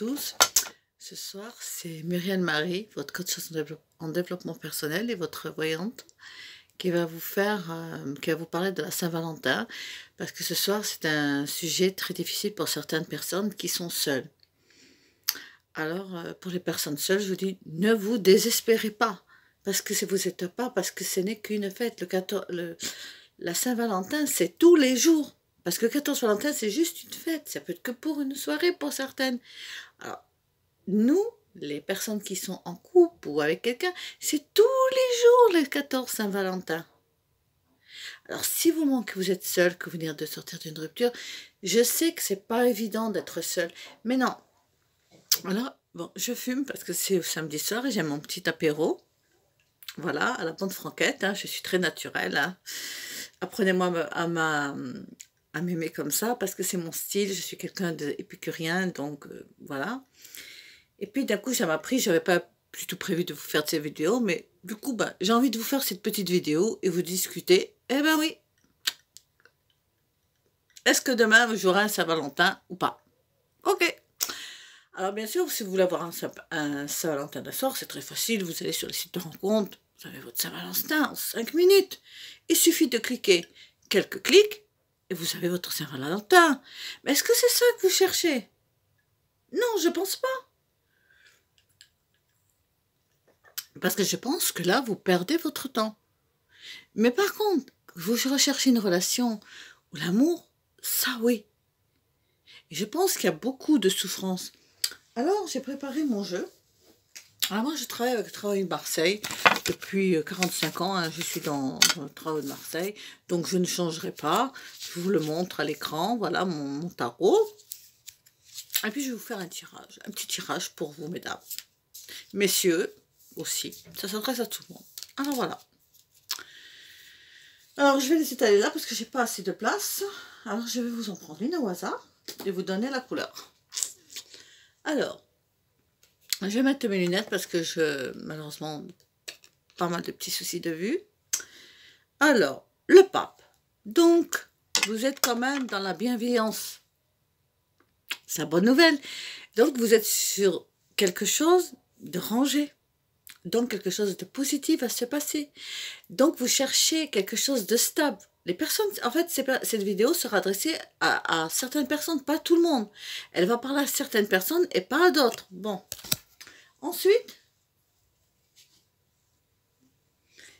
tous. Ce soir, c'est Muriel Marie, votre coach en développement personnel et votre voyante, qui va vous faire, euh, qui va vous parler de la Saint-Valentin, parce que ce soir, c'est un sujet très difficile pour certaines personnes qui sont seules. Alors, euh, pour les personnes seules, je vous dis, ne vous désespérez pas, parce que si vous n'êtes pas, parce que ce n'est qu'une fête. Le 14, la Saint-Valentin, c'est tous les jours. Parce que le 14 Valentin, c'est juste une fête. Ça peut être que pour une soirée, pour certaines. Alors, nous, les personnes qui sont en couple ou avec quelqu'un, c'est tous les jours le 14 Saint-Valentin. Alors, si vous manquez, vous êtes seul, que vous venez de sortir d'une rupture, je sais que c'est pas évident d'être seul. Mais non. Alors, bon, je fume parce que c'est samedi soir et j'ai mon petit apéro. Voilà, à la bande franquette, hein. je suis très naturelle. Hein. Apprenez-moi à, ma, à m'aimer comme ça parce que c'est mon style, je suis quelqu'un d'épicurien, donc euh, voilà. Et puis d'un coup, ça m'a pris, j'avais pas du tout prévu de vous faire ces vidéos, mais du coup, bah, j'ai envie de vous faire cette petite vidéo et vous discuter. Eh ben oui Est-ce que demain, jouerez un Saint-Valentin ou pas Ok alors bien sûr, si vous voulez avoir un, Saint-Valentin d'Assort, c'est très facile, vous allez sur le site de rencontre, vous avez votre Saint-Valentin en 5 minutes. Il suffit de cliquer quelques clics et vous avez votre Saint-Valentin. Mais est-ce que c'est ça que vous cherchez Non, je pense pas. Parce que je pense que là, vous perdez votre temps. Mais par contre, vous recherchez une relation où l'amour, ça oui. Et je pense qu'il y a beaucoup de souffrance. Alors, j'ai préparé mon jeu. Alors ah, moi, je travaille avec le travail de Marseille depuis 45 euh, ans. Hein, je suis dans, le travail de Marseille, donc je ne changerai pas. Je vous le montre à l'écran. Voilà mon, tarot. Et puis, je vais vous faire un tirage, un petit tirage pour vous, mesdames. Messieurs, aussi. Ça s'adresse à tout le monde. Alors, voilà. Alors, je vais les étaler là parce que j'ai pas assez de place. Alors, je vais vous en prendre une au hasard et vous donner la couleur. Alors, je vais mettre mes lunettes parce que je, malheureusement, pas mal de petits soucis de vue. Alors, le pape. Donc, vous êtes quand même dans la bienveillance. C'est la bonne nouvelle. Donc, vous êtes sur quelque chose de rangé. Donc, quelque chose de positif va se passer. Donc, vous cherchez quelque chose de stable. Les personnes, en fait, cette vidéo sera adressée à, à certaines personnes, pas tout le monde. Elle va parler à certaines personnes et pas à d'autres. Bon, Ensuite,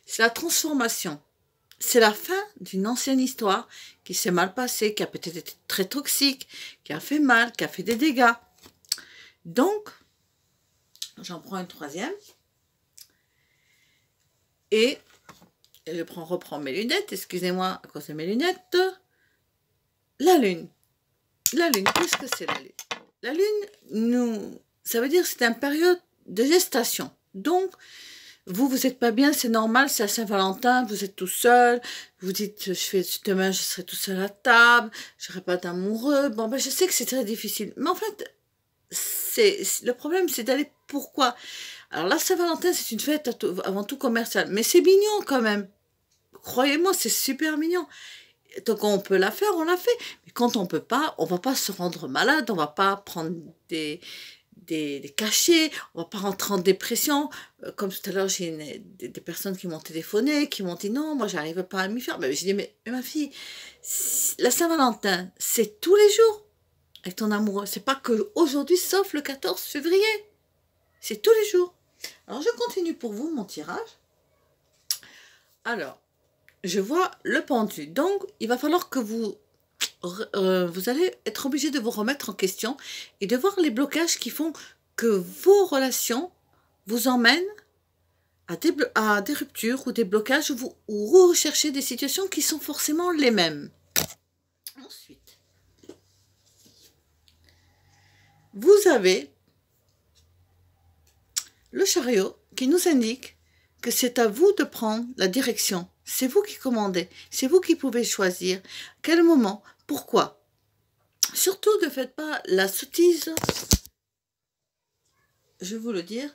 c'est la transformation. C'est la fin d'une ancienne histoire qui s'est mal passée, qui a peut-être été très toxique, qui a fait mal, qui a fait des dégâts. Donc, j'en prends une troisième. Et je reprends mes lunettes, excusez-moi à cause de mes lunettes. La lune. La lune, qu'est-ce que c'est la lune La lune, nous, ça veut dire c'est un période de gestation. Donc, vous, vous n'êtes pas bien, c'est normal, c'est à Saint-Valentin, vous êtes tout seul, vous dites, je fais, demain, je serai tout seul à table, je n'aurai pas d'amoureux. Bon, ben, je sais que c'est très difficile. Mais en fait, c'est le problème, c'est d'aller pourquoi. Alors, la Saint-Valentin, c'est une fête avant tout commerciale, mais c'est mignon quand même. Croyez-moi, c'est super mignon. Donc, on peut la faire, on la fait. Mais quand on ne peut pas, on va pas se rendre malade, on va pas prendre des, des, cachets, on va pas rentrer en dépression. Euh, comme tout à l'heure, j'ai des, personnes qui m'ont téléphoné, qui m'ont dit non, moi j'arrive pas à m'y faire. Mais ben, j'ai dit, mais, ma fille, la Saint-Valentin, c'est tous les jours avec ton amoureux. C'est pas que aujourd'hui, sauf le 14 février. C'est tous les jours. Alors je continue pour vous mon tirage. Alors, je vois le pendu. Donc, il va falloir que vous euh, vous allez être obligé de vous remettre en question et de voir les blocages qui font que vos relations vous emmènent à des, à des ruptures ou des blocages ou vous, vous recherchez des situations qui sont forcément les mêmes. Ensuite, vous avez le chariot qui nous indique que c'est à vous de prendre la direction. C'est vous qui commandez, c'est vous qui pouvez choisir quel moment pourquoi Surtout ne faites pas la sottise, je vais vous le dire,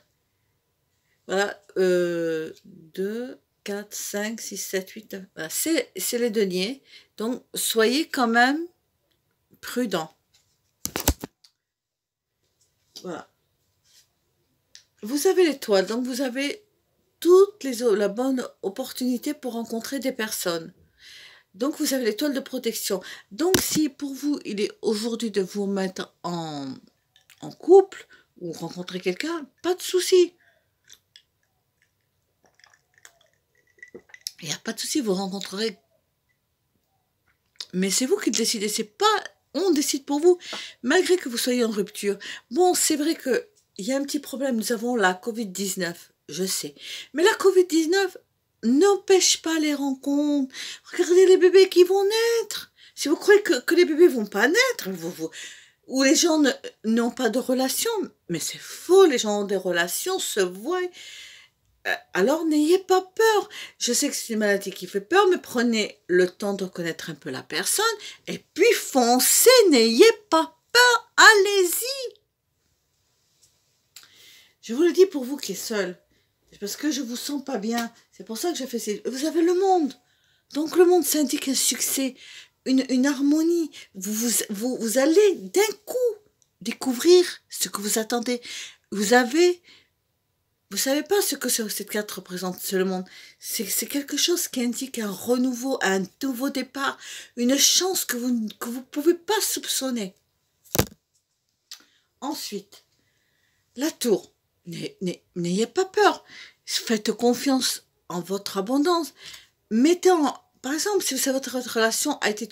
voilà, 2, 4, 5, 6, 7, 8, c'est les deniers, donc soyez quand même prudent. Voilà. Vous avez l'étoile, donc vous avez toutes les la bonne opportunité pour rencontrer des personnes. Donc, vous avez l'étoile de protection. Donc, si pour vous, il est aujourd'hui de vous mettre en, couple ou rencontrer quelqu'un, pas de souci. Il n'y a pas de souci, vous rencontrerez. Mais c'est vous qui décidez, c'est pas on décide pour vous, malgré que vous soyez en rupture. Bon, c'est vrai que il y a un petit problème, nous avons la Covid-19, je sais. Mais la Covid-19, N'empêche pas les rencontres. Regardez les bébés qui vont naître. Si vous croyez que, les bébés vont pas naître, vous, vous, ou les gens n'ont pas de relations, mais c'est faux, les gens ont des relations, se voient. Euh, alors n'ayez pas peur. Je sais que c'est une maladie qui fait peur, mais prenez le temps de connaître un peu la personne et puis foncez, n'ayez pas peur, allez-y. Je vous le dis pour vous qui êtes seul. C'est parce que je vous sens pas bien. C'est pour ça que j'ai fait ces... Vous avez le monde. Donc le monde indique un succès, une, harmonie. Vous, vous, allez d'un coup découvrir ce que vous attendez. Vous avez... Vous savez pas ce que cette carte représente, c'est le monde. C'est quelque chose qui indique un renouveau, un nouveau départ, une chance que vous que vous pouvez pas soupçonner. Ensuite, la tour. N'ayez pas peur. Faites confiance en votre abondance. Mettez en, par exemple, si votre relation a été